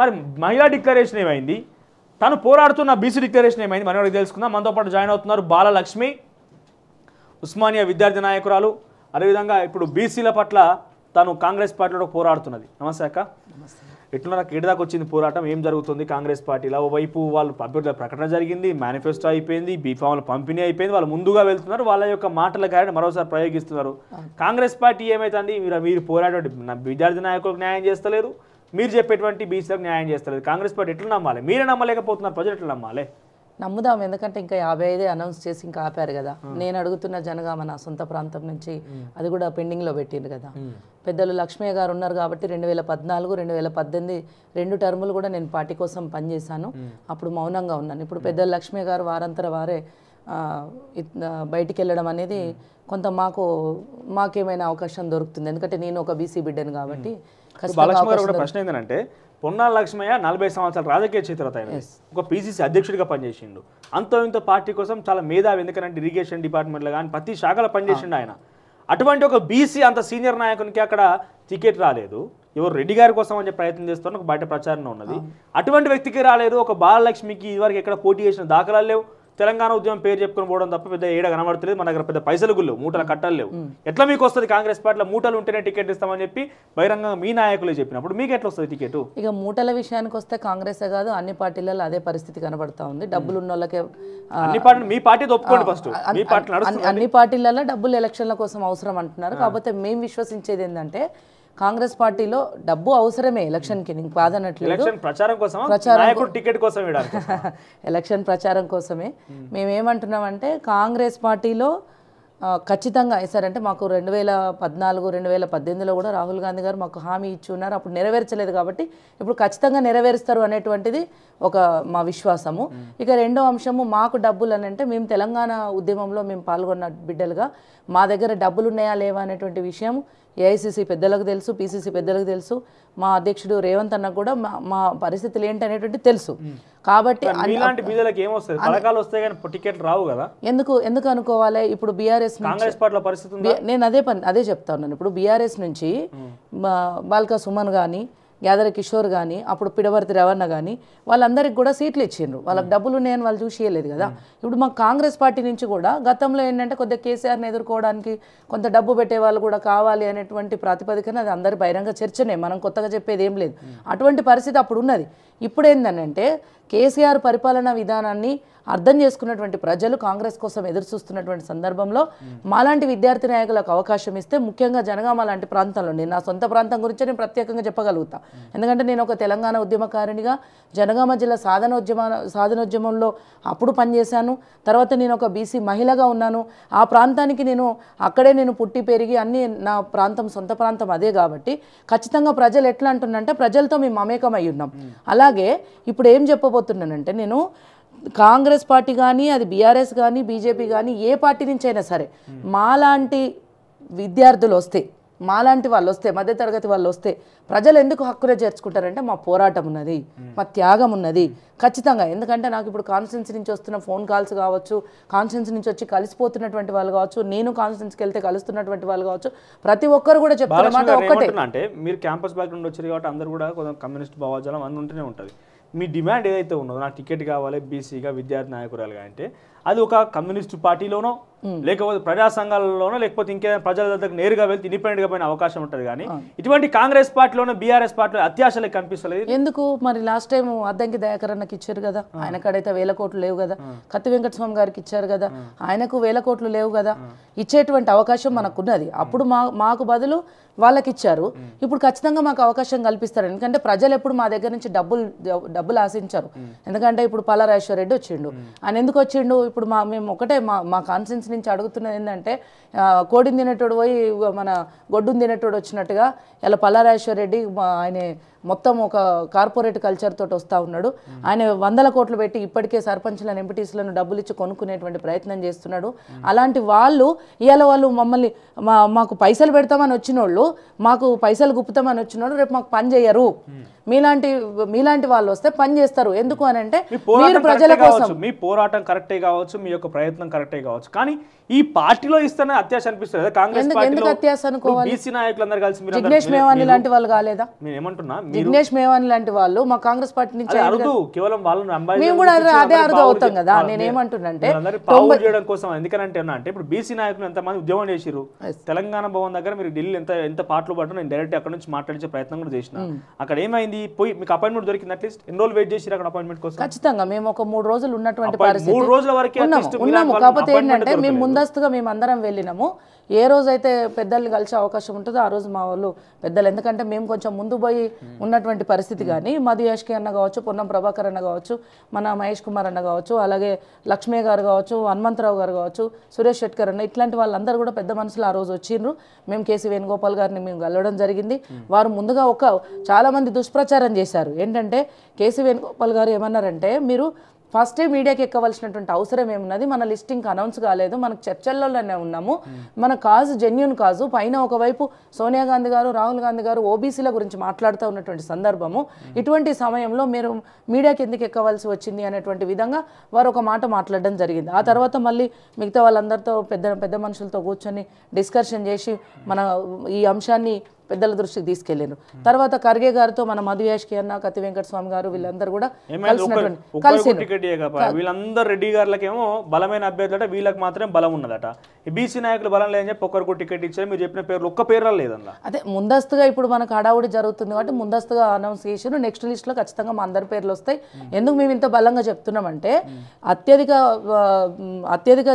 మరి మహిళా డిక్లరేషన్ ఏమైంది తను పోరాడుతున్న బీసీ డిక్లరేషన్ ఏమైంది మనం ఎవరికి తెలుసుకుందాం మనతో పాటు జాయిన్ అవుతున్నారు బాలలక్ష్మి ఉస్మానియా విద్యార్థి నాయకురాలు అదేవిధంగా ఇప్పుడు బీసీల పట్ల తను కాంగ్రెస్ పార్టీలో పోరాడుతున్నది నమస్తే అక్క ఎట్లున్నారా దాకా వచ్చింది పోరాటం ఏం జరుగుతుంది కాంగ్రెస్ పార్టీలో ఓవైపు వాళ్ళు అభ్యర్థుల ప్రకటన జరిగింది మేనిఫెస్టో అయిపోయింది బీఫామ్ల పంపిణీ అయిపోయింది వాళ్ళు ముందుగా వెళ్తున్నారు వాళ్ళ యొక్క మాటల గాయని మరోసారి ప్రయోగిస్తున్నారు కాంగ్రెస్ పార్టీ ఏమైతుంది మీరు మీరు పోరాడే విద్యార్థి నాయకులకు న్యాయం చేస్తలేరు మీరు చెప్పేటువంటి బీసీలకు న్యాయం చేస్తలేదు కాంగ్రెస్ పార్టీ ఎట్లా నమ్మాలి మీరే నమ్మలేకపోతున్నారు ప్రజలు ఎట్లా నమ్మాలి నమ్ముదాం ఎందుకంటే ఇంకా యాభై ఐదే అనౌన్స్ చేసి ఇంకా ఆపారు కదా నేను అడుగుతున్న జనగామ నా సొంత ప్రాంతం నుంచి అది కూడా పెండింగ్లో పెట్టింది కదా పెద్దలు లక్ష్మయ్య గారు ఉన్నారు కాబట్టి రెండు వేల పద్నాలుగు రెండు వేల పద్దెనిమిది రెండు టర్ములు కూడా నేను పార్టీ కోసం పనిచేశాను అప్పుడు మౌనంగా ఉన్నాను ఇప్పుడు పెద్దలు లక్ష్మయ్య గారు వారంతర వారే బయటికి వెళ్ళడం అనేది కొంత మాకు మాకేమైనా అవకాశం దొరుకుతుంది ఎందుకంటే నేను ఒక బీసీ బిడ్డను కాబట్టి బాలక్ష్మి గారు ప్రశ్న ఏంటంటే పొన్నాల లక్ష్మయ్య నలభై సంవత్సరాల రాజకీయ చేతులత ఒక పీసీసీ అధ్యక్షుడిగా పనిచేసిండు అంతో ఇంత పార్టీ కోసం చాలా మేధావి ఎందుకంటే ఇరిగేషన్ డిపార్ట్మెంట్లో కానీ ప్రతి శాఖలో పనిచేసిండు ఆయన అటువంటి ఒక బీసీ అంత సీనియర్ నాయకునికి అక్కడ టికెట్ రాలేదు ఎవరు రెడ్డి గారి కోసం అనే ప్రయత్నం చేస్తున్నారు ఒక బయట ప్రచారంలో ఉన్నది అటువంటి వ్యక్తికి రాలేదు ఒక బాలలక్ష్మికి ఇదివరకు ఎక్కడ పోటీ చేసిన దాఖలాలు లేవు తెలంగాణ ఉద్యమం పేరు చెప్పుకుని పోవడం తప్ప పెద్ద ఏడ కనబడుతుంది మన దగ్గర పెద్ద పైసలు గుళ్ళు మూటలు కట్టలు లేవు ఎట్లా మీకు వస్తుంది కాంగ్రెస్ పార్టీలో మూటలు ఉంటేనే టికెట్ ఇస్తామని చెప్పి బహిరంగంగా మీ నాయకులే చెప్పినప్పుడు మీకు ఎట్లా వస్తుంది టికెట్ ఇక మూటల విషయానికి వస్తే కాంగ్రెస్ కాదు అన్ని పార్టీలలో అదే పరిస్థితి కనబడతా ఉంది డబ్బులు ఉన్న వాళ్ళకే అన్ని మీ పార్టీ ఒప్పుకోండి ఫస్ట్ అన్ని పార్టీలలో డబ్బులు ఎలక్షన్ల కోసం అవసరం అంటున్నారు కాకపోతే మేము విశ్వసించేది ఏంటంటే కాంగ్రెస్ పార్టీలో డబ్బు అవసరమే ఎలక్షన్కి నేను కాదనట్లేదు ప్రచారం కోసం ఎలక్షన్ ప్రచారం కోసమే మేమేమంటున్నామంటే కాంగ్రెస్ పార్టీలో ఖచ్చితంగా వేశారంటే మాకు రెండు వేల పద్నాలుగు రెండు వేల పద్దెనిమిదిలో కూడా రాహుల్ గాంధీ గారు మాకు హామీ ఇచ్చి ఉన్నారు అప్పుడు నెరవేర్చలేదు కాబట్టి ఇప్పుడు ఖచ్చితంగా నెరవేరుస్తారు అనేటువంటిది ఒక మా విశ్వాసము ఇక రెండో అంశము మాకు డబ్బులు అని అంటే మేము తెలంగాణ ఉద్యమంలో మేము పాల్గొన్న బిడ్డలుగా మా దగ్గర డబ్బులు ఉన్నాయా లేవా అనేటువంటి విషయం ఏఐసీసీ పెద్దలకు తెలుసు పీసీసీ పెద్దలకు తెలుసు మా అధ్యక్షుడు రేవంత్ అన్న కూడా మా పరిస్థితులు ఏంటి అనేటువంటి తెలుసు కాబట్టి రావు కదా ఎందుకు ఎందుకు అనుకోవాలి ఇప్పుడు బీఆర్ఎస్ నేను అదే పని అదే చెప్తా ఉన్నాను ఇప్పుడు బీఆర్ఎస్ నుంచి బాల్కా సుమన్ కానీ గ్యాదర కిషోర్ కానీ అప్పుడు పిడవర్తి రవణ కానీ వాళ్ళందరికీ కూడా సీట్లు ఇచ్చిండ్రు వాళ్ళకి డబ్బులు ఉన్నాయని వాళ్ళు చూసి వేయలేదు కదా ఇప్పుడు మా కాంగ్రెస్ పార్టీ నుంచి కూడా గతంలో ఏంటంటే కొద్దిగా కేసీఆర్ని ఎదుర్కోవడానికి కొంత డబ్బు పెట్టే వాళ్ళు కూడా కావాలి అనేటువంటి ప్రాతిపదికన అది అందరి బహిరంగ చర్చనే మనం కొత్తగా చెప్పేది ఏం లేదు అటువంటి పరిస్థితి అప్పుడు ఉన్నది ఇప్పుడు ఏంటంటే కేసీఆర్ పరిపాలన విధానాన్ని అర్థం చేసుకున్నటువంటి ప్రజలు కాంగ్రెస్ కోసం ఎదురు చూస్తున్నటువంటి సందర్భంలో మాలాంటి విద్యార్థి నాయకులకు అవకాశం ఇస్తే ముఖ్యంగా జనగామ లాంటి ప్రాంతంలో నేను నా సొంత ప్రాంతం గురించి నేను ప్రత్యేకంగా చెప్పగలుగుతా ఎందుకంటే నేను ఒక తెలంగాణ ఉద్యమకారిణిగా జనగామ జిల్లా సాధనోద్యమ సాధనోద్యమంలో అప్పుడు పనిచేశాను తర్వాత నేను ఒక బీసీ మహిళగా ఉన్నాను ఆ ప్రాంతానికి నేను అక్కడే నేను పుట్టి పెరిగి అన్ని నా ప్రాంతం సొంత ప్రాంతం అదే కాబట్టి ఖచ్చితంగా ప్రజలు ఎట్లా అంటున్నంటే ప్రజలతో మేము మమేకమై ఉన్నాం అలాగే ఇప్పుడు ఏం చెప్పబో చెప్పబోతున్నానంటే నేను కాంగ్రెస్ పార్టీ కానీ అది బీఆర్ఎస్ కానీ బీజేపీ కానీ ఏ పార్టీ నుంచి అయినా సరే మాలాంటి విద్యార్థులు వస్తే మాలాంటి వాళ్ళు వస్తే మధ్యతరగతి వాళ్ళు వస్తే ప్రజలు ఎందుకు హక్కులే చేర్చుకుంటారంటే మా పోరాటం ఉన్నది మా త్యాగం ఉన్నది ఖచ్చితంగా ఎందుకంటే నాకు ఇప్పుడు కాన్స్టెన్సీ నుంచి వస్తున్న ఫోన్ కాల్స్ కావచ్చు కాన్స్టెన్సీ నుంచి వచ్చి కలిసిపోతున్నటువంటి వాళ్ళు కావచ్చు నేను కాన్స్టెన్స్కి వెళ్తే కలుస్తున్నటువంటి వాళ్ళు కావచ్చు ప్రతి ఒక్కరు కూడా చెప్తారు అంటే మీరు క్యాంపస్ బ్యాక్గ్రౌండ్ వచ్చారు కాబట్టి అందరూ కూడా కొంచెం కమ్యూనిస్ట్ భావజాలం అందరూ ఉంటూనే ఉంటుంది మీ డిమాండ్ ఏదైతే ఉన్నదో నా టికెట్ కావాలి బీసీగా విద్యార్థి నాయకురాలుగా అంటే అది ఒక కమ్యూనిస్టు పార్టీలోనో లేకపోతే ప్రజా సంఘాలలోనో లేకపోతే ఇంకేదైనా ప్రజల దగ్గర నేరుగా వెళ్తే ఇండిపెండెంట్ గా పోయిన అవకాశం ఉంటుంది కానీ ఇటువంటి కాంగ్రెస్ పార్టీలోనో బీఆర్ఎస్ పార్టీలో అత్యాశలే కనిపిస్తలేదు ఎందుకు మరి లాస్ట్ టైం అద్దంకి దయాకరణకి ఇచ్చారు కదా ఆయన కడైతే వేల కోట్లు లేవు కదా కత్తి వెంకటస్వామి గారికి ఇచ్చారు కదా ఆయనకు వేల కోట్లు లేవు కదా ఇచ్చేటువంటి అవకాశం మనకున్నది అప్పుడు మాకు బదులు వాళ్ళకి ఇచ్చారు ఇప్పుడు ఖచ్చితంగా మాకు అవకాశం కల్పిస్తారు ఎందుకంటే ప్రజలు ఎప్పుడు మా దగ్గర నుంచి డబ్బులు డబ్బులు ఆశించారు ఎందుకంటే ఇప్పుడు పల్లారాజేశ్వర రెడ్డి వచ్చిండు ఆయన ఎందుకు వచ్చిండు ఇప్పుడు మా మేము ఒకటే మా మా కాన్సెన్స్ నుంచి అడుగుతున్నది ఏంటంటే కోడిని తినేటోడు పోయి మన గొడ్డుని తినేటోడు వచ్చినట్టుగా ఇలా పల్లారాజేశ్వర రెడ్డి ఆయన మొత్తం ఒక కార్పొరేట్ కల్చర్ తోటి వస్తూ ఉన్నాడు ఆయన వందల కోట్లు పెట్టి ఇప్పటికే సర్పంచ్లను ఎంపీటీస్లను డబ్బులు ఇచ్చి కొనుక్కునేటువంటి ప్రయత్నం చేస్తున్నాడు అలాంటి వాళ్ళు ఇవాళ వాళ్ళు మమ్మల్ని మా మాకు పైసలు పెడతామని వాళ్ళు మాకు పైసలు గుప్పుతామని వాళ్ళు రేపు మాకు పని చేయరు మీలాంటి మీలాంటి వాళ్ళు వస్తే పని చేస్తారు ఎందుకు అని అంటే ప్రజల కోసం మీ పోరాటం కరెక్టే కావచ్చు మీ యొక్క ప్రయత్నం కరెక్టే కావచ్చు కానీ ఈ పార్టీలో ఇస్తేనే అత్యాశ అనిపిస్తుంది కాంగ్రెస్ ఎందుకు అత్యాశ అనుకోవాలి బీసీ నాయకులందరూ కలిసి జిగ్నేష్ మేవాణి లాంటి వాళ్ళు కాలేదా నేను ఏమంటున్నా దిగ్నేష్ మేవాన్ లాంటి వాళ్ళు మా కాంగ్రెస్ పార్టీ నుంచి అరుదు కేవలం వాళ్ళని మేము కూడా అదే అరుదు అవుతాం కదా నేను పావు చేయడం కోసం ఎందుకనంటే అంటే ఇప్పుడు బీసీ నాయకులు ఎంతమంది ఉద్యమం చేసిరు తెలంగాణ భవన్ దగ్గర మీరు ఢిల్లీ ఎంత ఎంత పాటలు పడ్డా నేను డైరెక్ట్ అక్కడ నుంచి మాట్లాడించే ప్రయత్నం కూడా చేసిన hmm. అక్కడ ఏమైంది పోయి మీకు అపాయింట్మెంట్ దొరికింది అట్లీస్ట్ ఎన్ని రోజులు వెయిట్ చేసిరు అక్కడ అపాయింట్మెంట్ కోసం ఖచ్చితంగా మేము ఒక మూడు రోజులు ఉన్నటువంటి మూడు రోజుల వరకు ఉన్నాము కాకపోతే ఏంటంటే మేము ముందస్తుగా మేము అందరం వెళ్ళినాము ఏ రోజైతే పెద్దల్ని కలిసే అవకాశం ఉంటుందో ఆ రోజు మా వాళ్ళు పెద్దలు ఎందుకంటే మేము కొంచెం ముందు పోయి ఉన్నటువంటి పరిస్థితి కానీ మధు యాష్కి అన్న కావచ్చు పొన్నం ప్రభాకర్ అన్న కావచ్చు మన మహేష్ కుమార్ అన్న కావచ్చు అలాగే లక్ష్మీ గారు కావచ్చు హనుమంతరావు గారు కావచ్చు సురేష్ షెట్కర్ అన్న ఇట్లాంటి వాళ్ళందరూ కూడా పెద్ద మనుషులు ఆ రోజు వచ్చిండ్రు మేము కేసీ వేణుగోపాల్ గారిని మేము కలవడం జరిగింది వారు ముందుగా ఒక చాలామంది దుష్ప్రచారం చేశారు ఏంటంటే కేసీ వేణుగోపాల్ గారు ఏమన్నారంటే మీరు ఫస్టే మీడియాకి ఎక్కవలసినటువంటి అవసరం ఏమున్నది మన లిస్టింగ్ అనౌన్స్ కాలేదు మనకు చర్చల్లోనే ఉన్నాము మన కాజు జెన్యున్ కాజు పైన ఒకవైపు సోనియా గాంధీ గారు రాహుల్ గాంధీ గారు ఓబీసీల గురించి మాట్లాడుతూ ఉన్నటువంటి సందర్భము ఇటువంటి సమయంలో మీరు మీడియాకి ఎందుకు ఎక్కవలసి వచ్చింది అనేటువంటి విధంగా వారు ఒక మాట మాట్లాడడం జరిగింది ఆ తర్వాత మళ్ళీ మిగతా వాళ్ళందరితో పెద్ద పెద్ద మనుషులతో కూర్చొని డిస్కషన్ చేసి మన ఈ అంశాన్ని పెద్దల దృష్టికి తీసుకెళ్లాను తర్వాత ఖర్గే గారితో మన మధుయాష్కి అన్న కత్తి వెంకటస్వామి గారు వీళ్ళందరూ కూడా కలిసి వీళ్ళందరూ రెడ్డి గారికేమో బలమైన అంటే వీళ్ళకి మాత్రమే బలం ఉన్నదట బీసీ నాయకులు బలం లేదని చెప్పి ఒక్కరికి టికెట్ ఇచ్చారు మీరు చెప్పిన పేర్లు ఒక్క పేర్ల లేదన్న అదే ముందస్తుగా ఇప్పుడు మనకు హడావుడి జరుగుతుంది కాబట్టి ముందస్తుగా అనౌన్స్ నెక్స్ట్ నెక్స్ట్ లో ఖచ్చితంగా మా అందరి పేర్లు వస్తాయి ఎందుకు మేము ఇంత బలంగా చెప్తున్నామంటే అత్యధిక అత్యధిక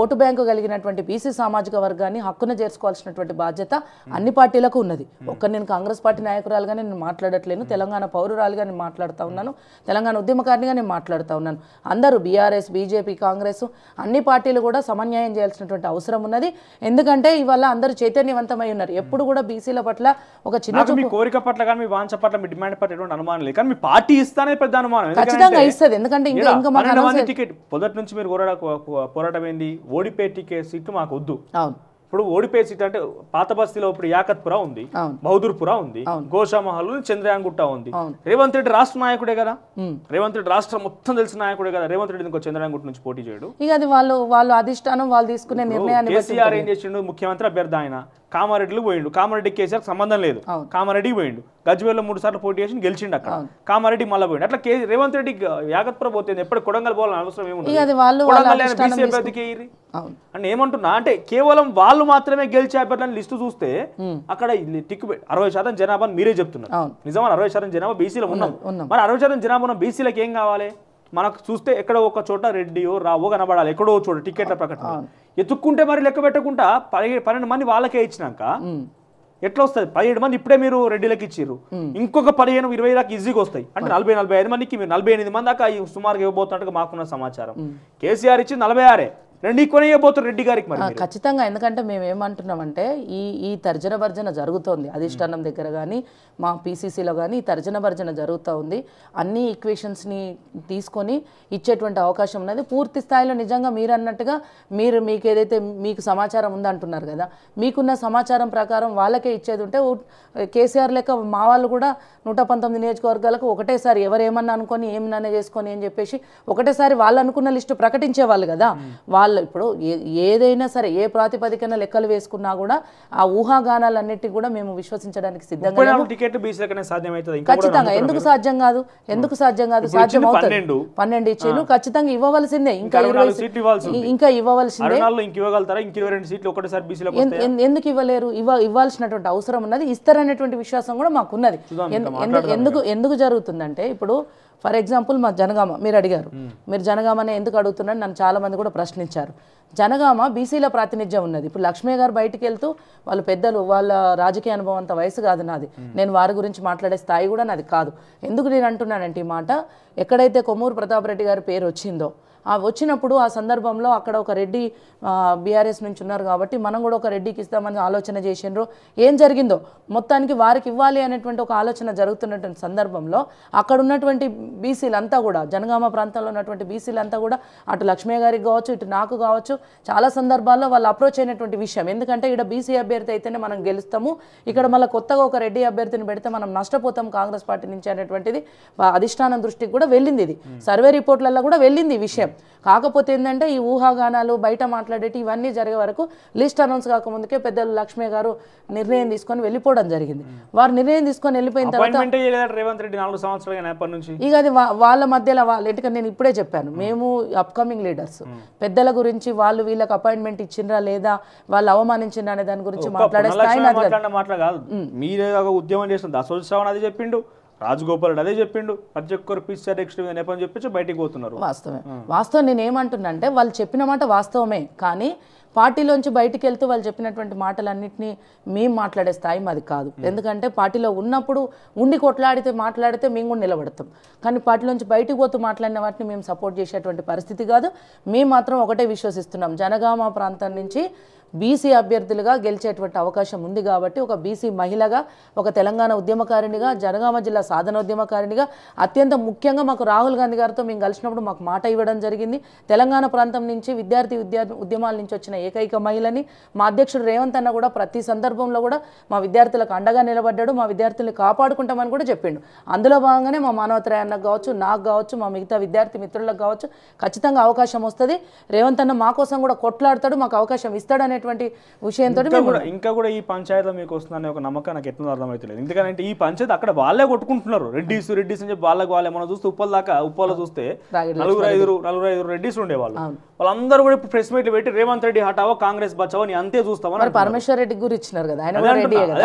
ఓటు బ్యాంకు కలిగినటువంటి బీసీ సామాజిక వర్గాన్ని హక్కున చేర్చుకోవాల్సినటువంటి బాధ్యత అన్ని పార్టీలకు ఉన్నది ఒక్క నేను కాంగ్రెస్ పార్టీ నాయకురాలుగా నేను మాట్లాడట్లేను తెలంగాణ పౌరురాలుగా నేను మాట్లాడుతూ ఉన్నాను తెలంగాణ ఉద్యమకారినిగా నేను మాట్లాడుతూ ఉన్నాను అందరూ బీఆర్ఎస్ బీజేపీ కాంగ్రెస్ అన్ని పార్టీలు కూడా సమన్యాయం చేయాల్సినటువంటి అవసరం ఉన్నది ఎందుకంటే ఇవాళ అందరూ చైతన్యవంతమై ఉన్నారు ఎప్పుడు కూడా బీసీల పట్ల ఒక చిన్న కోరిక పట్ల కానీ మీ వాంఛ పట్ల మీ డిమాండ్ పట్ల ఎటువంటి అనుమానం లేదు కానీ మీ పార్టీ ఇస్తానే పెద్ద అనుమానం ఖచ్చితంగా ఇస్తుంది ఎందుకంటే ఇంకా ఇంకా టికెట్ మొదటి నుంచి మీరు పోరాట పోరాటం వెళ్ళి ఓడిపేటికే సీట్లు మాకు వద్దు ఇప్పుడు ఓడిపోయే సీట్ అంటే పాత బస్తీలో ఇప్పుడు యాకత్పుర ఉంది బహదూర్పుర ఉంది గోషామహల్ చంద్రయాంగుట్ట ఉంది రేవంత్ రెడ్డి రాష్ట్ర నాయకుడే కదా రేవంత్ రెడ్డి రాష్ట్రం మొత్తం తెలిసిన నాయకుడే కదా రేవంత్ రెడ్డి ఇంకో చంద్రయాన్గుట్ట నుంచి పోటీ చేయడు ఇక అది వాళ్ళు వాళ్ళు అధిష్టానం వాళ్ళు తీసుకునే నిర్ణయాన్ని కేసీఆర్ ఏం చేసిండు ముఖ్యమంత్రి అభ్యర్థి ఆయన కామారెడ్డిలో పోయిండు కామారెడ్డి కేసీఆర్ సంబంధం లేదు కామారెడ్డికి పోయిండు గజ్వేల్లో మూడు సార్లు పోటీ చేసి గెలిచిండు అక్కడ కామారెడ్డి మళ్ళీ పోయిండు అట్లా రేవంత్ రెడ్డి యాగత్పుర పోతుంది ఎప్పుడు కొడంగల్ పోవాలని అవసరం ఏముంది అండ్ ఏమంటున్నా అంటే కేవలం వాళ్ళు మాత్రమే గెలిచే అభ్యర్థులను లిస్టు చూస్తే అక్కడ టిక్ అరవై శాతం జనాభా మీరే చెప్తున్నారు నిజమని అరవై శాతం జనాభా బీసీలో ఉన్నాం మరి అరవై శాతం జనాభా బీసీలకు ఏం కావాలి మనకు చూస్తే ఎక్కడో ఒక చోట రెడ్డియో రావో కనబడాలి ఎక్కడో చోట టికెట్ల ప్రకటన ఎత్తుక్కుంటే మరి లెక్క పెట్టకుండా పన్నెండు మంది వాళ్ళకే ఇచ్చినాక ఎట్లా వస్తుంది పదిహేడు మంది ఇప్పుడే మీరు రెడ్డిలకు ఇచ్చారు ఇంకొక పదిహేను ఇరవై దాకా ఈజీగా వస్తాయి అంటే నలభై నలభై ఐదు మందికి మీరు నలభై ఎనిమిది మంది దాకా సుమారుగా ఇవ్వబోతున్నట్టుగా మాకున్న సమాచారం కేసీఆర్ ఇచ్చి నలభై ఆరే నీ కొనేయబోతున్నారు రెడ్డి గారికి ఖచ్చితంగా ఎందుకంటే మేము ఏమంటున్నామంటే ఈ ఈ తర్జన భర్జన జరుగుతోంది అధిష్టానం దగ్గర కానీ మా పీసీసీలో కానీ తర్జన భర్జన జరుగుతూ ఉంది అన్ని ఈక్వేషన్స్ని తీసుకొని ఇచ్చేటువంటి అవకాశం ఉన్నది పూర్తి స్థాయిలో నిజంగా మీరు అన్నట్టుగా మీరు మీకు ఏదైతే మీకు సమాచారం ఉందంటున్నారు కదా మీకున్న సమాచారం ప్రకారం వాళ్ళకే ఇచ్చేది ఉంటే కేసీఆర్ లెక్క మా వాళ్ళు కూడా నూట పంతొమ్మిది నియోజకవర్గాలకు ఒకటేసారి ఎవరేమన్నా అనుకొని ఏమన్నా చేసుకొని అని చెప్పేసి ఒకటేసారి వాళ్ళు అనుకున్న లిస్టు ప్రకటించేవాళ్ళు కదా వాళ్ళు వాళ్ళు ఇప్పుడు ఏదైనా సరే ఏ ప్రాతిపదికన లెక్కలు వేసుకున్నా కూడా ఆ ఊహాగానాలన్నిటికీ కూడా మేము విశ్వసించడానికి సిద్ధంగా ఖచ్చితంగా ఎందుకు సాధ్యం కాదు ఎందుకు సాధ్యం కాదు సాధ్యం అవుతుంది పన్నెండు ఇచ్చేను ఖచ్చితంగా ఇవ్వవలసిందే ఇంకా ఇంకా ఇవ్వవలసిందే ఎందుకు ఇవ్వలేరు ఇవ్వ ఇవ్వాల్సినటువంటి అవసరం ఉన్నది ఇస్తారనేటువంటి విశ్వాసం కూడా మాకున్నది ఎందుకు ఎందుకు జరుగుతుందంటే ఇప్పుడు ఫర్ ఎగ్జాంపుల్ మా జనగామ మీరు అడిగారు మీరు జనగామనే ఎందుకు అడుగుతున్నాను నన్ను చాలామంది కూడా ప్రశ్నించారు జనగామ బీసీల ప్రాతినిధ్యం ఉన్నది ఇప్పుడు లక్ష్మీ గారు బయటికి వెళ్తూ వాళ్ళు పెద్దలు వాళ్ళ రాజకీయ అనుభవం అంత వయసు కాదు నాది నేను వారి గురించి మాట్లాడే స్థాయి కూడా నాది కాదు ఎందుకు నేను అంటున్నానంటే ఈ మాట ఎక్కడైతే కొమ్మూరు ప్రతాప్ రెడ్డి గారి పేరు వచ్చిందో వచ్చినప్పుడు ఆ సందర్భంలో అక్కడ ఒక రెడ్డి బీఆర్ఎస్ నుంచి ఉన్నారు కాబట్టి మనం కూడా ఒక రెడ్డికి ఇస్తామని ఆలోచన చేసిండ్రు ఏం జరిగిందో మొత్తానికి వారికి ఇవ్వాలి అనేటువంటి ఒక ఆలోచన జరుగుతున్నటువంటి సందర్భంలో అక్కడ ఉన్నటువంటి బీసీలంతా కూడా జనగామ ప్రాంతంలో ఉన్నటువంటి బీసీలంతా కూడా అటు లక్ష్మీ గారికి కావచ్చు ఇటు నాకు కావచ్చు చాలా సందర్భాల్లో వాళ్ళు అప్రోచ్ అయినటువంటి విషయం ఎందుకంటే ఇక్కడ బీసీ అభ్యర్థి అయితేనే మనం గెలుస్తాము ఇక్కడ మళ్ళీ కొత్తగా ఒక రెడ్డి అభ్యర్థిని పెడితే మనం నష్టపోతాం కాంగ్రెస్ పార్టీ నుంచి అనేటువంటిది అధిష్టానం దృష్టికి కూడా వెళ్ళింది ఇది సర్వే రిపోర్ట్లలో కూడా వెళ్ళింది ఈ విషయం కాకపోతే ఏంటంటే ఈ ఊహాగానాలు బయట మాట్లాడేటి ఇవన్నీ జరిగే వరకు లిస్ట్ అనౌన్స్ కాకముందుకే పెద్దలు లక్ష్మి గారు నిర్ణయం తీసుకొని వెళ్ళిపోవడం జరిగింది వారు నిర్ణయం తీసుకొని వెళ్ళిపోయిన తర్వాత రేవంత్ రెడ్డి నాలుగు సంవత్సరాలు నుంచి ఇక అది వాళ్ళ మధ్యలో వాళ్ళు ఎందుకంటే నేను ఇప్పుడే చెప్పాను మేము అప్కమింగ్ లీడర్స్ పెద్దల గురించి వాళ్ళు వీళ్ళకి అపాయింట్మెంట్ ఇచ్చిండ్రా లేదా వాళ్ళు అవమానించిండ్రా అనే దాని గురించి మాట్లాడే స్థాయి మీరే ఉద్యమం చేస్తుంది అసోజ్ అది చెప్పిండు రాజగోపాల్ అదే చెప్పిండు ప్రతి ఒక్కరు పిసిఆర్ మీద నేపథ్యం చెప్పించి బయటికి పోతున్నారు వాస్తవమే వాస్తవం నేను ఏమంటున్నంటే వాళ్ళు చెప్పిన మాట వాస్తవమే కానీ పార్టీలోంచి బయటికి వెళ్తూ వాళ్ళు చెప్పినటువంటి మాటలన్నింటినీ మేము మాట్లాడే స్థాయి మాది కాదు ఎందుకంటే పార్టీలో ఉన్నప్పుడు ఉండి కొట్లాడితే మాట్లాడితే మేము కూడా నిలబడతాం కానీ పార్టీలోంచి బయటికి పోతూ మాట్లాడిన వాటిని మేము సపోర్ట్ చేసేటువంటి పరిస్థితి కాదు మేము మాత్రం ఒకటే విశ్వసిస్తున్నాం జనగామ ప్రాంతం నుంచి బీసీ అభ్యర్థులుగా గెలిచేటువంటి అవకాశం ఉంది కాబట్టి ఒక బీసీ మహిళగా ఒక తెలంగాణ ఉద్యమకారిణిగా జనగామ జిల్లా సాధనోద్యమకారిణిగా అత్యంత ముఖ్యంగా మాకు రాహుల్ గాంధీ గారితో మేము కలిసినప్పుడు మాకు మాట ఇవ్వడం జరిగింది తెలంగాణ ప్రాంతం నుంచి విద్యార్థి ఉద్యమాల నుంచి వచ్చిన ఏకైక మహిళని మా అధ్యక్షుడు రేవంత్ అన్న కూడా ప్రతి సందర్భంలో కూడా మా విద్యార్థులకు అండగా నిలబడ్డాడు మా విద్యార్థుల్ని కాపాడుకుంటామని కూడా చెప్పిండు అందులో భాగంగానే మా మానవతరాయ అన్నకు కావచ్చు నాకు కావచ్చు మా మిగతా విద్యార్థి మిత్రులకు కావచ్చు ఖచ్చితంగా అవకాశం వస్తుంది రేవంత్ అన్న మా కోసం కూడా కొట్లాడతాడు మాకు అవకాశం ఇస్తాడనే అనేటువంటి విషయంతో ఇంకా కూడా ఈ పంచాయతీలో మీకు వస్తుందని ఒక నమ్మకం నాకు ఎట్లా అర్థమవుతుంది ఎందుకంటే ఈ పంచాయతీ అక్కడ వాళ్ళే కొట్టుకుంటున్నారు రెడ్డిస్ రెడ్డిస్ అని చెప్పి వాళ్ళకి వాళ్ళే మనం చూస్తే ఉప్పల దాకా ఉప్పల్లో చూస్తే నలుగురు ఐదు నలుగురు ఐదు రెడ్డిస్ ఉండేవాళ్ళు వాళ్ళందరూ కూడా ఇప్పుడు ప్రెస్ మీట్లు పెట్టి రేవంత్ రెడ్డి హటావో కాంగ్రెస్ బచావో అని అంతే చూస్తామని పరమేశ్వర రెడ్డి గురి ఇచ్చినారు కదా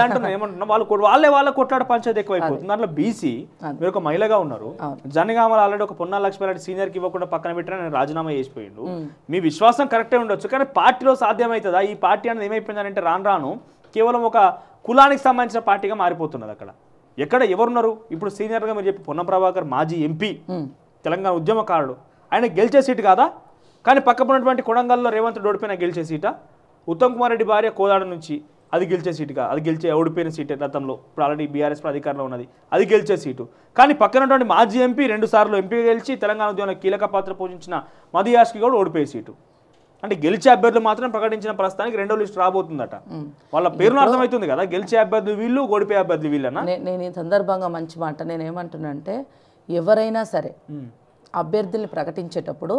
అంటున్నా ఏమంటున్నా వాళ్ళు వాళ్ళే వాళ్ళ కొట్లాడ పంచాయతీ ఎక్కువైపోతుంది దాంట్లో బీసీ మీరు ఒక మహిళగా ఉన్నారు జనగామలు ఆల్రెడీ ఒక పొన్నా లక్ష్మీరెడ్డి సీనియర్ కి ఇవ్వకుండా పక్కన పెట్టిన రాజీనామా చేసిపోయిండు మీ విశ్వాసం కరెక్టే ఉండొచ్చు కానీ పార్టీలో సాధ్యమవుతుందా ఈ పార్టీ అనేది ఏమైపోయిందంటే రాను రాను కేవలం ఒక కులానికి సంబంధించిన పార్టీగా మారిపోతున్నది అక్కడ ఎక్కడ ఎవరున్నారు ఇప్పుడు సీనియర్గా మీరు చెప్పి పొన్న ప్రభాకర్ మాజీ ఎంపీ తెలంగాణ ఉద్యమకారుడు ఆయన గెలిచే సీటు కాదా కానీ పక్కపడినటువంటి కొడంగల్లో రేవంత్ ఓడిపోయిన గెలిచే సీట ఉత్తమ్ కుమార్ రెడ్డి భార్య కోదాడ నుంచి అది గెలిచే సీటుగా అది గెలిచే ఓడిపోయిన సీట్ గతంలో ఇప్పుడు ఆల్రెడీ బీఆర్ఎస్ అధికారంలో ఉన్నది అది గెలిచే సీటు కానీ పక్కనటువంటి మాజీ ఎంపీ రెండుసార్లు ఎంపీ గెలిచి తెలంగాణ ఉద్యమంలో కీలక పాత్ర పోషించిన యాస్కి కూడా ఓడిపోయే సీటు అంటే గెలిచే అభ్యర్థులు మాత్రం ప్రకటించిన ప్రస్తుతానికి రెండో లిస్ట్ రాబోతుందట వాళ్ళ పేరును అర్థమవుతుంది కదా గెలిచే అభ్యర్థులు వీళ్ళు ఓడిపోయే అభ్యర్థులు వీళ్ళనా నేను ఈ సందర్భంగా మంచి మాట అంటే ఎవరైనా సరే అభ్యర్థుల్ని ప్రకటించేటప్పుడు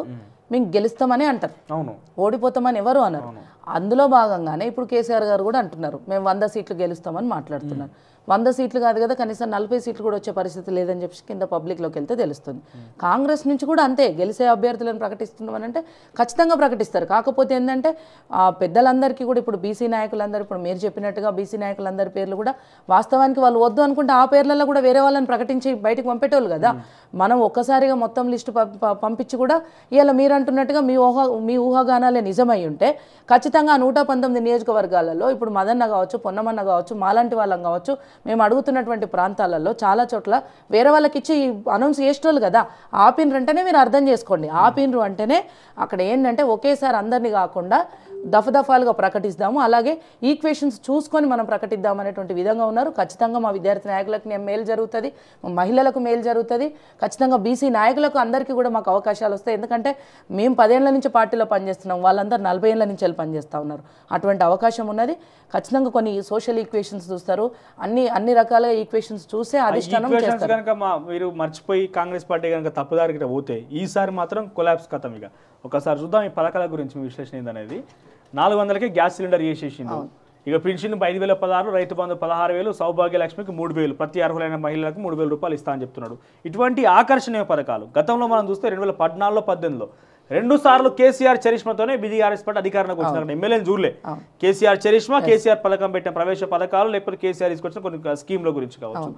మేము గెలుస్తామని అంటారు అవును ఓడిపోతామని ఎవరు అన్నారు అందులో భాగంగానే ఇప్పుడు కేసీఆర్ గారు కూడా అంటున్నారు మేము వంద సీట్లు గెలుస్తామని మాట్లాడుతున్నారు వంద సీట్లు కాదు కదా కనీసం నలభై సీట్లు కూడా వచ్చే పరిస్థితి లేదని చెప్పి కింద పబ్లిక్లోకి వెళ్తే తెలుస్తుంది కాంగ్రెస్ నుంచి కూడా అంతే గెలిచే అభ్యర్థులను ప్రకటిస్తున్నామని అంటే ఖచ్చితంగా ప్రకటిస్తారు కాకపోతే ఏంటంటే ఆ పెద్దలందరికీ కూడా ఇప్పుడు బీసీ నాయకులందరూ ఇప్పుడు మీరు చెప్పినట్టుగా బీసీ నాయకులందరి పేర్లు కూడా వాస్తవానికి వాళ్ళు వద్దు అనుకుంటే ఆ పేర్లలో కూడా వేరే వాళ్ళని ప్రకటించి బయటకు పంపేటోళ్ళు కదా మనం ఒక్కసారిగా మొత్తం లిస్టు పంపించి కూడా ఇలా మీరు అంటున్నట్టుగా మీ ఊహ మీ ఊహాగానాలే నిజమై ఉంటే ఖచ్చితంగా నూట పంతొమ్మిది నియోజకవర్గాలలో ఇప్పుడు మదన్న కావచ్చు పొన్నమన్న కావచ్చు మాలాంటి వాళ్ళం కావచ్చు మేము అడుగుతున్నటువంటి ప్రాంతాలలో చాలా చోట్ల వేరే వాళ్ళకి ఇచ్చి అనౌన్స్ చేసేటోళ్ళు కదా ఆపినరు అంటేనే మీరు అర్థం చేసుకోండి ఆపినరు అంటేనే అక్కడ ఏంటంటే ఒకేసారి అందరినీ కాకుండా దఫదఫాలుగా ప్రకటిస్తాము అలాగే ఈక్వేషన్స్ చూసుకొని మనం ప్రకటిద్దాం అనేటువంటి విధంగా ఉన్నారు ఖచ్చితంగా మా విద్యార్థి నాయకులకు నేను మేలు జరుగుతుంది మహిళలకు మేలు జరుగుతుంది ఖచ్చితంగా బీసీ నాయకులకు అందరికీ కూడా మాకు అవకాశాలు వస్తాయి ఎందుకంటే మేము పదేళ్ల నుంచి పార్టీలో పనిచేస్తున్నాం వాళ్ళందరూ నలభై ఏళ్ళ నుంచి వెళ్ళి పనిచేస్తూ ఉన్నారు అటువంటి అవకాశం ఉన్నది ఖచ్చితంగా కొన్ని సోషల్ ఈక్వేషన్స్ చూస్తారు అన్ని అన్ని రకాల ఈక్వేషన్స్ చూసే అధిష్టానం మీరు మర్చిపోయి కాంగ్రెస్ పార్టీ కనుక తప్పుదారికి పోతే ఈసారి మాత్రం కొలాబ్స్ కథం ఇక ఒకసారి చూద్దాం ఈ పథకాల గురించి మీ విశ్లేషణ ఏంటనేది నాలుగు వందలకి గ్యాస్ సిలిండర్ చేసేసింది ఇక పెన్షన్ ఐదు వేల పదహారు రైతు బంధు పదహారు వేలు సౌభాగ్యలక్ష్మికి మూడు వేలు ప్రతి అర్హులైన మహిళలకు మూడు వేల రూపాయలు ఇస్తా అని చెప్తున్నాడు ఇటువంటి ఆకర్షణీయ పథకాలు గతంలో మనం చూస్తే రెండు వేల పద్నాలుగులో పద్దెనిమిదిలో రెండు సార్లు కేసీఆర్ చరిష్మతోనే బీఆర్ఎస్ పార్టీ అధికారంలోకి వచ్చిన ఎమ్మెల్యే చూడలే కేసీఆర్ చరిష్మా కేసీఆర్ పథకం పెట్టిన ప్రవేశ పథకాలు లేకపోతే కేసీఆర్ తీసుకొచ్చిన కొన్ని స్కీమ్ల గురించి కావచ్చు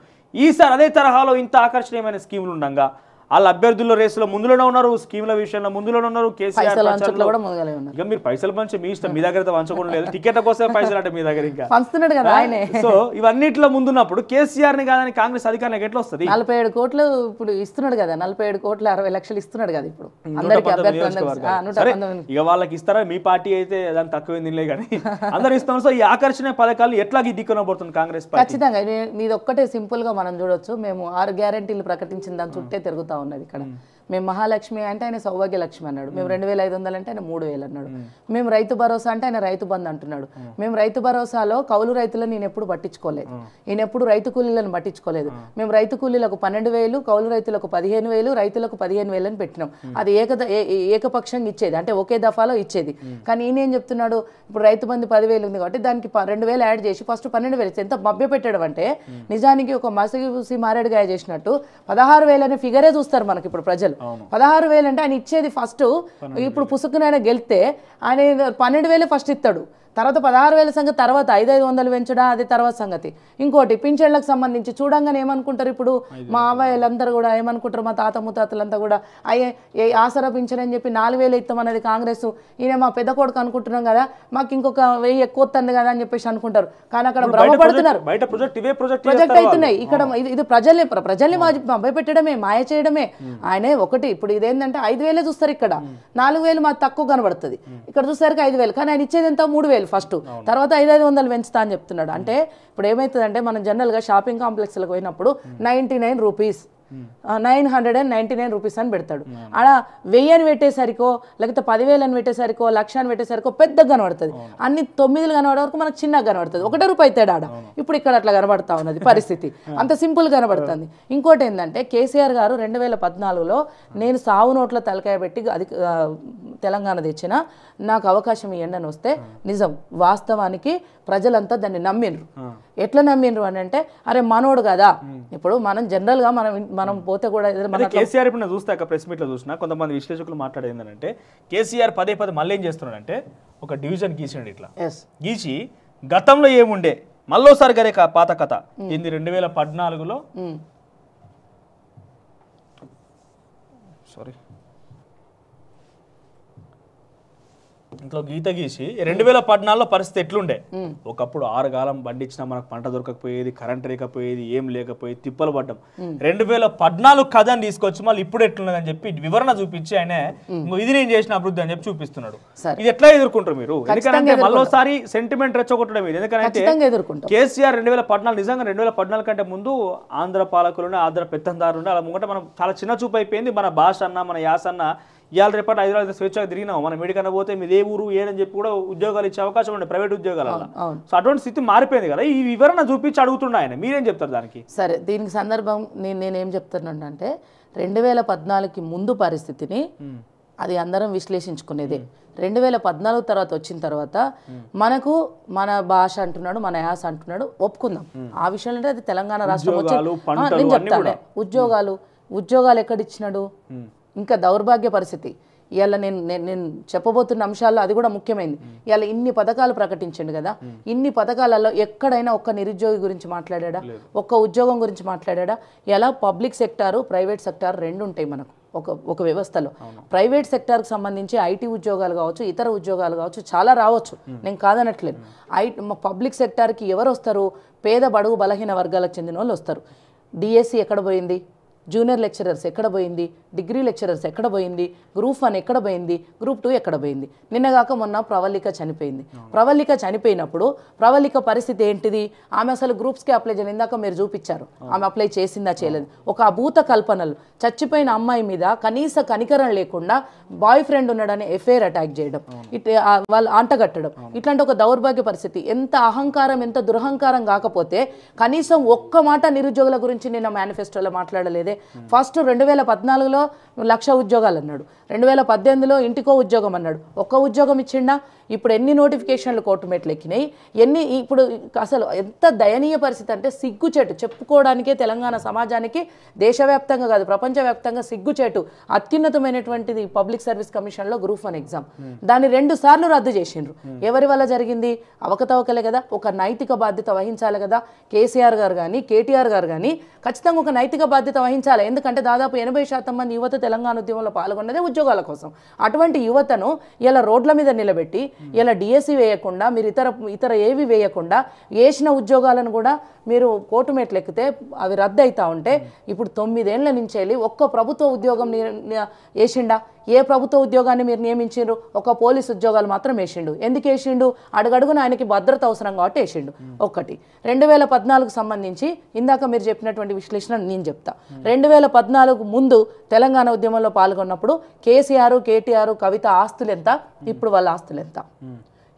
ఈసారి అదే తరహాలో ఇంత ఆకర్షణీయమైన స్కీమ్లు ఉండగా వాళ్ళ అభ్యర్థుల రేసులో ముందులోనే ఉన్నారు స్కీమ్ల విషయంలో ముందులోనే ఉన్నారు కేసీఆర్ ఇక మీరు పైసలు పంచి మీ ఇష్టం మీ దగ్గర పంచకుండా లేదు టికెట్ల కోసం పైసలు అంటే మీ దగ్గర ఇంకా సో ఇవన్నిట్లో ముందున్నప్పుడు కేసీఆర్ ని కాదని కాంగ్రెస్ అధికారానికి ఎట్లా వస్తుంది నలభై ఏడు కోట్లు ఇప్పుడు ఇస్తున్నాడు కదా నలభై ఏడు కోట్లు అరవై లక్షలు ఇస్తున్నాడు కదా ఇప్పుడు ఇక వాళ్ళకి ఇస్తారా మీ పార్టీ అయితే దాని తక్కువ తినలే కానీ అందరు ఇస్తాం సో ఈ ఆకర్షణ పథకాలు ఎట్లా దిక్కునబోతుంది కాంగ్రెస్ ఖచ్చితంగా మీది ఒక్కటే సింపుల్ గా మనం చూడొచ్చు మేము ఆరు గ్యారంటీలు ప్రకటించిన దాని చుట్టే తిరుగుతాం ఉన్నది ఇక్కడ మేము మహాలక్ష్మి అంటే ఆయన లక్ష్మి అన్నాడు మేము రెండు వేల ఐదు వందలు అంటే ఆయన మూడు వేలు అన్నాడు మేము రైతు భరోసా అంటే ఆయన రైతు బంధు అంటున్నాడు మేము రైతు భరోసాలో కౌలు రైతులను నేను ఎప్పుడు పట్టించుకోలేదు నేను ఎప్పుడు రైతు కూలీలను పట్టించుకోలేదు మేము రైతు కూలీలకు పన్నెండు వేలు కౌలు రైతులకు పదిహేను వేలు రైతులకు పదిహేను వేలు అని పెట్టినాం అది ఏక ఏకపక్షంగా ఇచ్చేది అంటే ఒకే దఫాలో ఇచ్చేది కానీ ఈయన ఏం చెప్తున్నాడు ఇప్పుడు రైతు బంధు పదివేలు ఉంది కాబట్టి దానికి రెండు వేలు యాడ్ చేసి ఫస్ట్ పన్నెండు వేలు ఎంత మభ్య పెట్టడం అంటే నిజానికి ఒక మసగి చూసి మారేడుగాయ చేసినట్టు పదహారు వేలు అనే ఫిగరే చూస్తారు మనకి ఇప్పుడు ప్రజలు పదహారు వేలు అంటే ఆయన ఇచ్చేది ఫస్ట్ ఇప్పుడు పుసుకునైనా గెలితే ఆయన పన్నెండు వేలు ఫస్ట్ ఇస్తాడు తర్వాత పదహారు వేల సంగతి తర్వాత ఐదు ఐదు వందలు పెంచడా అది తర్వాత సంగతి ఇంకోటి పింఛన్లకు సంబంధించి చూడంగానే ఏమనుకుంటారు ఇప్పుడు మా అవ్వాయిలందరూ కూడా ఏమనుకుంటారు మా తాత ముత్తాతలంతా కూడా అయ్యే ఏ ఆసరా పింఛన్ అని చెప్పి నాలుగు వేలు ఇస్తాం అనేది కాంగ్రెస్ ఈయన మా పెద్ద కొడుకు అనుకుంటున్నాం కదా మాకు ఇంకొక వెయ్యి ఎక్కువ వస్తుంది కదా అని చెప్పేసి అనుకుంటారు కానీ అక్కడ భ్రమపడుతున్నారు ప్రాజెక్ట్ అవుతున్నాయి ఇక్కడ ఇది ప్రజల్ని ప్రజల్ని మభ్య పెట్టడమే మాయ చేయడమే ఆయనే ఒకటి ఇప్పుడు ఇదేంటంటే ఐదు వేలే చూస్తారు ఇక్కడ నాలుగు వేలు మాకు తక్కువ కనబడుతుంది ఇక్కడ చూసరికి ఐదు వేలు కానీ ఆయన ఇచ్చేది ఎంత మూడు వేలు ఇచ్చాడు ఫస్ట్ తర్వాత ఐదు ఐదు వందలు పెంచుతా అని చెప్తున్నాడు అంటే ఇప్పుడు ఏమవుతుందంటే మనం జనరల్గా షాపింగ్ కాంప్లెక్స్లకు పోయినప్పుడు ninety nine rupees nine hundred and ninety nine rupees అని పెడతాడు ఆడ వెయ్యి అని పెట్టేసరికో లేకపోతే పదివేలు అని పెట్టేసరికో లక్ష అని పెట్టేసరికో పెద్దగా కనబడుతుంది అన్ని తొమ్మిదిలు కనబడే వరకు మనకు చిన్నగా కనబడుతుంది ఒకటే రూపాయి తేడా ఇప్పుడు ఇక్కడ అట్లా కనబడతా ఉన్నది పరిస్థితి అంత సింపుల్ కనబడుతుంది ఇంకోటి ఏంటంటే కేసీఆర్ గారు రెండు వేల పద్నాలుగులో నేను సావు నోట్ల తలకాయ పెట్టి అది తెలంగాణ తెచ్చిన నాకు అవకాశం ఇవ్వండి అని వస్తే నిజం వాస్తవానికి ప్రజలంతా దాన్ని నమ్మిండ్రు ఎట్లా నమ్మిండ్రు అని అంటే అరే మనోడు కదా ఇప్పుడు మనం జనరల్గా మనం మనం పోతే కూడా కేసీఆర్ ఇప్పుడు చూస్తే ప్రెస్ లో చూసినా కొంతమంది విశ్లేషకులు మాట్లాడేది అంటే కేసీఆర్ పదే పదే మళ్ళీ ఏం చేస్తున్నాడంటే ఒక డివిజన్ గీసిండు ఇట్లా గీసి గతంలో ఏముండే మళ్ళోసారి గారే పాత కథ ఇది రెండు వేల పద్నాలుగులో సారీ ఇంట్లో గీత గీసి రెండు వేల పద్నాలుగులో పరిస్థితి ఎట్లుండే ఒకప్పుడు ఆరు కాలం బండిచ్చినా మనకు పంట దొరకకపోయేది కరెంట్ లేకపోయేది ఏం లేకపోయేది తిప్పలు పడ్డం రెండు వేల పద్నాలుగు కథని తీసుకొచ్చి మళ్ళీ ఇప్పుడు ఎట్లున్నదని చెప్పి వివరణ చూపించి ఆయన ఇది నేను చేసిన అభివృద్ధి అని చెప్పి చూపిస్తున్నాడు ఇది ఎట్లా ఎదుర్కొంటారు మీరు ఎందుకంటే మళ్ళీసారి సెంటిమెంట్ రెచ్చగొట్టడం మీరు ఎందుకంటే కేసీఆర్ రెండు వేల పద్నాలుగు నిజంగా రెండు వేల పద్నాలుగు కంటే ముందు ఆంధ్ర పాలకులు ఆంధ్ర పెత్తందారులు అలా ముంగట మనం చాలా చిన్న చూపు అయిపోయింది మన భాష అన్న మన యాస అన్న ఇవాళ రేపటి హైదరాబాద్ స్వేచ్ఛగా తిరిగినాం మనం మీడికన్నా పోతే మీద ఏ ఊరు ఏడని చెప్పి కూడా ఉద్యోగాలు ఇచ్చే అవకాశం ఉండే ప్రైవేట్ ఉద్యోగాల సో అటువంటి స్థితి మారిపోయింది కదా ఈ వివరణ చూపించి అడుగుతున్నా ఆయన మీరేం చెప్తారు దానికి సరే దీనికి సందర్భం నేను నేనేం చెప్తున్నాను అంటే రెండు వేల పద్నాలుగుకి ముందు పరిస్థితిని అది అందరం విశ్లేషించుకునేది రెండు వేల పద్నాలుగు తర్వాత వచ్చిన తర్వాత మనకు మన భాష అంటున్నాడు మన యాస అంటున్నాడు ఒప్పుకుందాం ఆ విషయంలో అది తెలంగాణ రాష్ట్రం వచ్చి నేను చెప్తాను ఉద్యోగాలు ఉద్యోగాలు ఎక్కడ ఇచ్చినాడు ఇంకా దౌర్భాగ్య పరిస్థితి ఇవాళ నేను నేను చెప్పబోతున్న అంశాల్లో అది కూడా ముఖ్యమైనది ఇవాళ ఇన్ని పథకాలు ప్రకటించండి కదా ఇన్ని పథకాలలో ఎక్కడైనా ఒక్క నిరుద్యోగి గురించి మాట్లాడా ఒక్క ఉద్యోగం గురించి మాట్లాడా ఎలా పబ్లిక్ సెక్టారు ప్రైవేట్ సెక్టార్ రెండు ఉంటాయి మనకు ఒక ఒక వ్యవస్థలో ప్రైవేట్ సెక్టార్కి సంబంధించి ఐటీ ఉద్యోగాలు కావచ్చు ఇతర ఉద్యోగాలు కావచ్చు చాలా రావచ్చు నేను కాదనట్లేదు ఐ పబ్లిక్ సెక్టార్కి ఎవరు వస్తారు పేద బడుగు బలహీన వర్గాలకు చెందిన వాళ్ళు వస్తారు డిఎస్సి ఎక్కడ పోయింది జూనియర్ లెక్చరర్స్ ఎక్కడ పోయింది డిగ్రీ లెక్చరర్స్ ఎక్కడ పోయింది గ్రూప్ వన్ ఎక్కడ పోయింది గ్రూప్ టూ ఎక్కడ పోయింది నిన్నగాక మొన్న ప్రవల్లిక చనిపోయింది ప్రవల్లిక చనిపోయినప్పుడు ప్రవల్లిక పరిస్థితి ఏంటిది ఆమె అసలు గ్రూప్స్కి అప్లై చేయలేదు ఇందాక మీరు చూపించారు ఆమె అప్లై చేసిందా చేయలేదు ఒక అభూత కల్పనలు చచ్చిపోయిన అమ్మాయి మీద కనీస కనికరం లేకుండా బాయ్ ఫ్రెండ్ ఉన్నాడని ఎఫ్ఐఆర్ అటాక్ చేయడం ఇట్ వాళ్ళు ఆంటగట్టడం ఇట్లాంటి ఒక దౌర్భాగ్య పరిస్థితి ఎంత అహంకారం ఎంత దురహంకారం కాకపోతే కనీసం ఒక్క మాట నిరుద్యోగుల గురించి నిన్న మేనిఫెస్టోలో మాట్లాడలేదే ఫస్ట్ రెండు వేల పద్నాలుగులో లక్ష ఉద్యోగాలు అన్నాడు రెండు వేల పద్దెనిమిదిలో ఇంటికో ఉద్యోగం అన్నాడు ఒక్క ఉద్యోగం ఇచ్చిండా ఇప్పుడు ఎన్ని నోటిఫికేషన్లు కోర్టు మెట్లు ఎక్కినాయి ఎన్ని ఇప్పుడు అసలు ఎంత దయనీయ పరిస్థితి అంటే సిగ్గుచేటు చెప్పుకోవడానికే తెలంగాణ సమాజానికి దేశవ్యాప్తంగా కాదు ప్రపంచవ్యాప్తంగా సిగ్గుచేటు అత్యున్నతమైనటువంటిది పబ్లిక్ సర్వీస్ కమిషన్లో గ్రూప్ వన్ ఎగ్జామ్ hmm. దాన్ని రెండు సార్లు రద్దు చేసిండ్రు hmm. ఎవరి వల్ల జరిగింది అవకతవకలే కదా ఒక నైతిక బాధ్యత వహించాలి కదా కేసీఆర్ గారు కానీ కేటీఆర్ గారు కానీ ఖచ్చితంగా ఒక నైతిక బాధ్యత వహించాలి ఎందుకంటే దాదాపు ఎనభై శాతం మంది యువత తెలంగాణ ఉద్యమంలో పాల్గొన్నదే ఉద్యోగాల కోసం అటువంటి యువతను ఇలా రోడ్ల మీద నిలబెట్టి ఇలా డిఎస్సి e వేయకుండా మీరు ఇతర ఇతర ఏవి వేయకుండా వేసిన ఉద్యోగాలను కూడా మీరు కోర్టు ఎక్కితే అవి రద్దు అవుతా ఉంటే ఇప్పుడు తొమ్మిదేళ్ల నుంచి వెళ్ళి ఒక్క ప్రభుత్వ ఉద్యోగం వేసిండా ఏ ప్రభుత్వ ఉద్యోగాన్ని మీరు నియమించిండ్రు ఒక పోలీస్ ఉద్యోగాలు మాత్రం వేసిండు ఎందుకు వేసిండు అడుగడుగున ఆయనకి భద్రత అవసరం కాబట్టి వేసిండు ఒకటి రెండు వేల పద్నాలుగు సంబంధించి ఇందాక మీరు చెప్పినటువంటి విశ్లేషణ నేను చెప్తా రెండు వేల పద్నాలుగు ముందు తెలంగాణ ఉద్యమంలో పాల్గొన్నప్పుడు కేసీఆర్ కేటీఆర్ కవిత ఆస్తులు ఎంత ఇప్పుడు వాళ్ళ ఆస్తులు ఎంత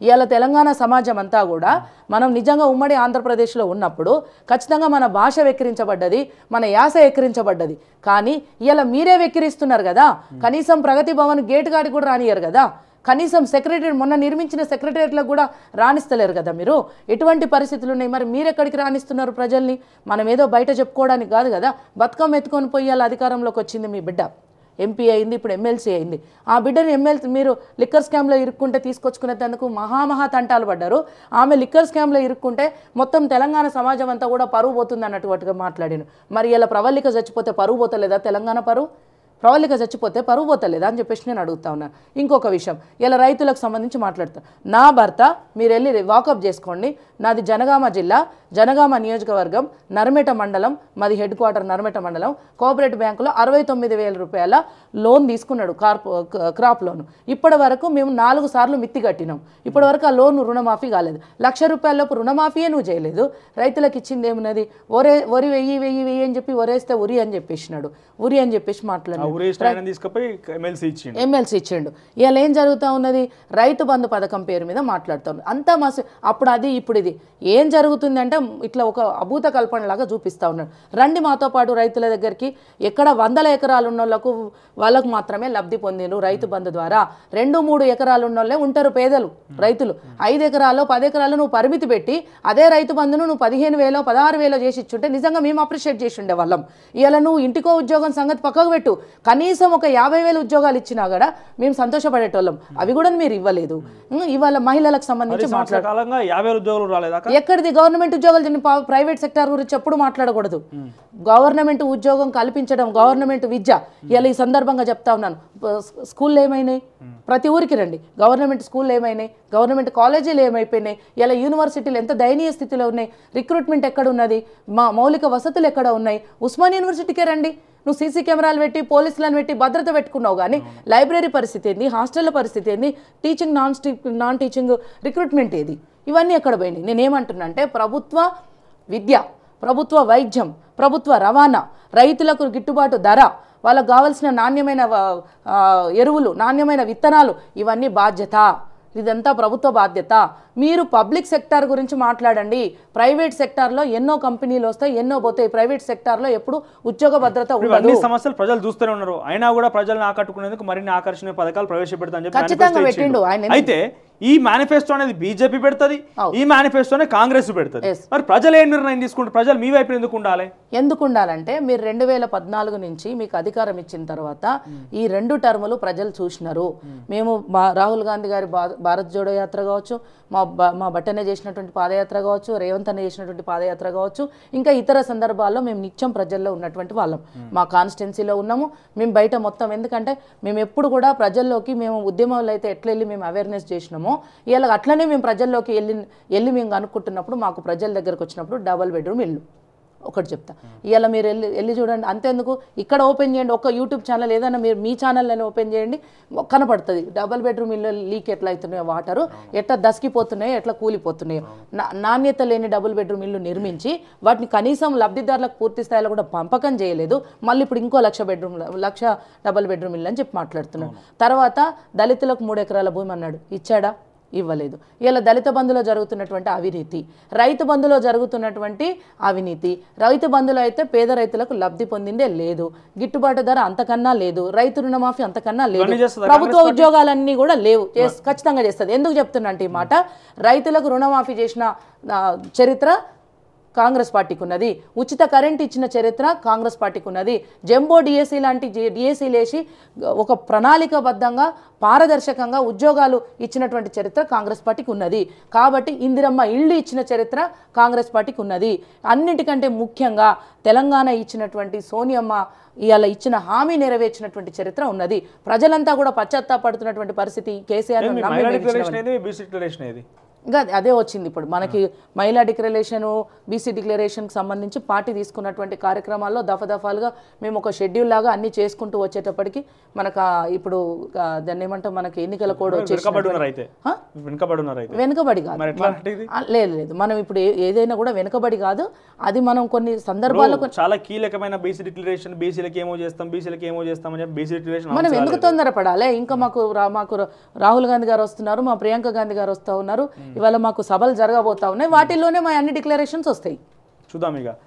ఇవాళ తెలంగాణ సమాజం అంతా కూడా మనం నిజంగా ఉమ్మడి ఆంధ్రప్రదేశ్లో ఉన్నప్పుడు ఖచ్చితంగా మన భాష వెక్కిరించబడ్డది మన యాస వెక్కిరించబడ్డది కానీ ఇవాళ మీరే వెక్కిరిస్తున్నారు కదా కనీసం ప్రగతి భవన్ గేట్ గాడి కూడా రానియరు కదా కనీసం సెక్రటరీ మొన్న నిర్మించిన సెక్రటరీలకు కూడా రాణిస్తలేరు కదా మీరు ఎటువంటి పరిస్థితులు ఉన్నాయి మరి మీరు ఎక్కడికి రాణిస్తున్నారు ప్రజల్ని మనం ఏదో బయట చెప్పుకోవడానికి కాదు కదా బతుకం ఎత్తుకొని పోయేలా అధికారంలోకి వచ్చింది మీ బిడ్డ ఎంపీ అయింది ఇప్పుడు ఎమ్మెల్సీ అయింది ఆ బిడ్డను ఎమ్మెల్సీ మీరు లిక్కర్ స్కామ్లో ఇరుక్కుంటే తీసుకొచ్చుకునేందుకు మహామహా తంటాలు పడ్డారు ఆమె లిక్కర్ స్కామ్లో ఇరుక్కుంటే మొత్తం తెలంగాణ సమాజం అంతా కూడా పరువు పోతుంది అన్నట్టుగా మాట్లాడాను మరి ఇలా ప్రవల్లిక చచ్చిపోతే పరువు పోతలేదా తెలంగాణ పరువు ప్రవల్లిక చచ్చిపోతే పరువు పోతలేదా అని చెప్పేసి నేను అడుగుతా ఉన్నాను ఇంకొక విషయం ఇలా రైతులకు సంబంధించి మాట్లాడతాను నా భర్త మీరు వెళ్ళి వాకప్ చేసుకోండి నాది జనగామ జిల్లా జనగామ నియోజకవర్గం నర్మేట మండలం మాది హెడ్ క్వార్టర్ నర్మేట మండలం కోఆపరేటివ్ బ్యాంకులో అరవై తొమ్మిది వేల రూపాయల లోన్ తీసుకున్నాడు కార్ప్ క్రాప్ లోన్ ఇప్పటి వరకు మేము నాలుగు సార్లు మిత్తి కట్టినాం ఇప్పటి వరకు ఆ లోన్ రుణమాఫీ కాలేదు లక్ష రూపాయలలోపు రుణమాఫీయే నువ్వు చేయలేదు రైతులకు ఇచ్చింది ఏమున్నది ఒరే ఒరి వెయ్యి వెయ్యి వెయ్యి అని చెప్పి ఒరేస్తే ఉరి అని చెప్పేసినాడు ఉరి అని చెప్పేసి మాట్లాడు ఎమ్మెల్సీ ఇచ్చిండు ఇవాళ ఏం జరుగుతూ ఉన్నది రైతు బంధు పథకం పేరు మీద మాట్లాడుతాను అంతా మా అప్పుడు అది ఇప్పుడు ఇది ఇది ఏం జరుగుతుందంటే ఇట్లా ఒక అభూత కల్పనలాగా చూపిస్తూ ఉన్నాడు రండి మాతో పాటు రైతుల దగ్గరికి ఎక్కడ వందల ఎకరాలు ఉన్న వాళ్ళకు మాత్రమే లబ్ధి పొందిరు రైతు బంధు ద్వారా రెండు మూడు ఎకరాలు ఉన్న ఉంటారు పేదలు రైతులు ఐదు ఎకరాలు పది ఎకరాలు నువ్వు పరిమితి పెట్టి అదే రైతు బంధును నువ్వు పదిహేను వేలో పదహారు వేలో చేసి ఇచ్చుంటే నిజంగా మేము అప్రిషియేట్ చేసి ఉండే వాళ్ళం ఇలా నువ్వు ఇంటికో ఉద్యోగం సంగతి పక్కకు పెట్టు కనీసం ఒక యాభై వేల ఉద్యోగాలు ఇచ్చినా కూడా మేము సంతోషపడేటోళ్ళం అవి కూడా మీరు ఇవ్వలేదు ఇవాళ మహిళలకు సంబంధించి మాట్లాడాలి యాభై ఉద్యోగాలు ఎక్కడిది గవర్నమెంట్ ఉద్యోగాలు ప్రైవేట్ సెక్టార్ గురించి ఎప్పుడు మాట్లాడకూడదు గవర్నమెంట్ ఉద్యోగం కల్పించడం గవర్నమెంట్ విద్య ఇలా ఈ సందర్భంగా చెప్తా ఉన్నాను స్కూళ్ళు ఏమైనాయి ప్రతి ఊరికి రండి గవర్నమెంట్ స్కూల్ ఏమైనాయి గవర్నమెంట్ కాలేజీలు ఏమైపోయినాయి ఇలా యూనివర్సిటీలు ఎంత దయనీయ స్థితిలో ఉన్నాయి రిక్రూట్మెంట్ ఎక్కడ ఉన్నది మా మౌలిక వసతులు ఎక్కడ ఉన్నాయి ఉస్మాన్ యూనివర్సిటీకే రండి నువ్వు సీసీ కెమెరాలు పెట్టి పోలీసులను పెట్టి భద్రత పెట్టుకున్నావు కానీ లైబ్రరీ పరిస్థితి ఏంది హాస్టల్ల పరిస్థితి ఏంది teaching non non teaching recruitment ఏది ఇవన్నీ ఎక్కడ పోయినాయి నేనేమంటున్నా అంటే ప్రభుత్వ విద్య ప్రభుత్వ వైద్యం ప్రభుత్వ రవాణా రైతులకు గిట్టుబాటు ధర వాళ్ళకు కావాల్సిన నాణ్యమైన ఎరువులు నాణ్యమైన విత్తనాలు ఇవన్నీ బాధ్యత ఇదంతా ప్రభుత్వ బాధ్యత మీరు పబ్లిక్ సెక్టార్ గురించి మాట్లాడండి ప్రైవేట్ సెక్టార్లో ఎన్నో కంపెనీలు వస్తాయి ఎన్నో పోతాయి ప్రైవేట్ సెక్టార్లో ఎప్పుడు ఉద్యోగ భద్రత ఉండదు సమస్యలు ప్రజలు చూస్తూనే ఉన్నారు అయినా కూడా ప్రజలను ఆకట్టుకునేందుకు మరిన్ని ఆకర్షణీయ పథకాలు ప్రవేశపెడతాను ఖచ్చితంగా పెట్టిండు ఆయన అయితే ఈ మేనిఫెస్టో అనేది బీజేపీ పెడుతుంది ఈ మేనిఫెస్టోనే కాంగ్రెస్ పెడుతుంది మరి ప్రజలు ఏం నిర్ణయం తీసుకుంటారు ప్రజలు మీ వైపు ఎందుకు ఉండాలి ఎందుకు ఉండాలంటే మీరు రెండు వేల పద్నాలుగు నుంచి మీకు అధికారం ఇచ్చిన తర్వాత hmm. ఈ రెండు టర్ములు ప్రజలు చూసినారు hmm. మేము రాహుల్ గాంధీ గారి భారత్ జోడో యాత్ర కావచ్చు మా మా బట్టనే చేసినటువంటి పాదయాత్ర కావచ్చు రేవంత్ అన్న చేసినటువంటి పాదయాత్ర కావచ్చు ఇంకా ఇతర సందర్భాల్లో మేము నిత్యం ప్రజల్లో ఉన్నటువంటి వాళ్ళం hmm. మా కాన్స్టిట్యున్సీలో ఉన్నాము మేము బయట మొత్తం ఎందుకంటే మేము ఎప్పుడు కూడా ప్రజల్లోకి మేము ఉద్యమంలో అయితే ఎట్లా వెళ్ళి మేము అవేర్నెస్ చేసినాము కనుక్కున్నాము ఇలాగ అట్లనే మేము ప్రజల్లోకి వెళ్ళి వెళ్ళి మేము కనుక్కుంటున్నప్పుడు మాకు ప్రజల దగ్గరకు వచ్చినప్పుడు డబల్ బెడ్రూమ్ ఇల్లు ఒకటి చెప్తా ఇవాళ మీరు వెళ్ళి వెళ్ళి చూడండి అంతేందుకు ఇక్కడ ఓపెన్ చేయండి ఒక యూట్యూబ్ ఛానల్ ఏదైనా మీరు మీ ఛానల్లోనే ఓపెన్ చేయండి కనపడుతుంది డబల్ బెడ్రూమ్ ఇల్లు లీక్ ఎట్లా అవుతున్నాయో వాటరు ఎట్లా దసికిపోతున్నాయో ఎట్లా కూలిపోతున్నాయో నాణ్యత లేని డబుల్ బెడ్రూమ్ ఇల్లు నిర్మించి వాటిని కనీసం లబ్ధిదారులకు పూర్తి స్థాయిలో కూడా పంపకం చేయలేదు మళ్ళీ ఇప్పుడు ఇంకో లక్ష బెడ్రూమ్ లక్ష డబల్ బెడ్రూమ్ ఇల్లు అని చెప్పి మాట్లాడుతున్నాడు తర్వాత దళితులకు మూడు ఎకరాల భూమి అన్నాడు ఇచ్చాడా ఇవ్వలేదు ఇలా దళిత బంధులో జరుగుతున్నటువంటి అవినీతి రైతు బంధులో జరుగుతున్నటువంటి అవినీతి రైతు బంధులో అయితే పేద రైతులకు లబ్ధి పొందిందే లేదు గిట్టుబాటు ధర అంతకన్నా లేదు రైతు రుణమాఫీ అంతకన్నా లేదు ప్రభుత్వ ఉద్యోగాలన్నీ కూడా లేవు ఖచ్చితంగా చేస్తుంది ఎందుకు చెప్తున్నా అంటే ఈ మాట రైతులకు రుణమాఫీ చేసిన చరిత్ర కాంగ్రెస్ పార్టీకి ఉన్నది ఉచిత కరెంట్ ఇచ్చిన చరిత్ర కాంగ్రెస్ పార్టీకి ఉన్నది జంబో డిఎస్సీ లాంటి లేచి ఒక ప్రణాళికబద్ధంగా పారదర్శకంగా ఉద్యోగాలు ఇచ్చినటువంటి చరిత్ర కాంగ్రెస్ పార్టీకి ఉన్నది కాబట్టి ఇందిరమ్మ ఇళ్ళు ఇచ్చిన చరిత్ర కాంగ్రెస్ పార్టీకి ఉన్నది అన్నిటికంటే ముఖ్యంగా తెలంగాణ ఇచ్చినటువంటి సోనియమ్మ ఇవాళ ఇచ్చిన హామీ నెరవేర్చినటువంటి చరిత్ర ఉన్నది ప్రజలంతా కూడా పశ్చాత్తాపడుతున్నటువంటి పరిస్థితి కేసీఆర్ ఇంకా అదే వచ్చింది ఇప్పుడు మనకి మహిళా డిక్లరేషను బీసీ డిక్లరేషన్కి సంబంధించి పార్టీ తీసుకున్నటువంటి కార్యక్రమాల్లో దఫాలుగా మేము ఒక షెడ్యూల్ లాగా అన్ని చేసుకుంటూ వచ్చేటప్పటికి మనకు ఇప్పుడు దాన్ని ఏమంటాం మనకి ఎన్నికల కోడ్ వెనుకబడి కాదు లేదు లేదు మనం ఇప్పుడు ఏదైనా కూడా వెనుకబడి కాదు అది మనం కొన్ని సందర్భాల్లో చాలా కీలకమైన బీసీ డిక్లరేషన్ బీసీలకి ఏమో చేస్తాం బీసీలకి ఏమో చేస్తాం అని మనం ఎందుకు తొందరపడాలి ఇంకా మాకు మాకు రాహుల్ గాంధీ గారు వస్తున్నారు మా ప్రియాంక గాంధీ గారు వస్తూ ఉన్నారు ఇవాళ మాకు సభలు జరగబోతా ఉన్నాయి వాటిల్లోనే మా అన్ని డిక్లరేషన్స్ వస్తాయి చూద్దాం ఇక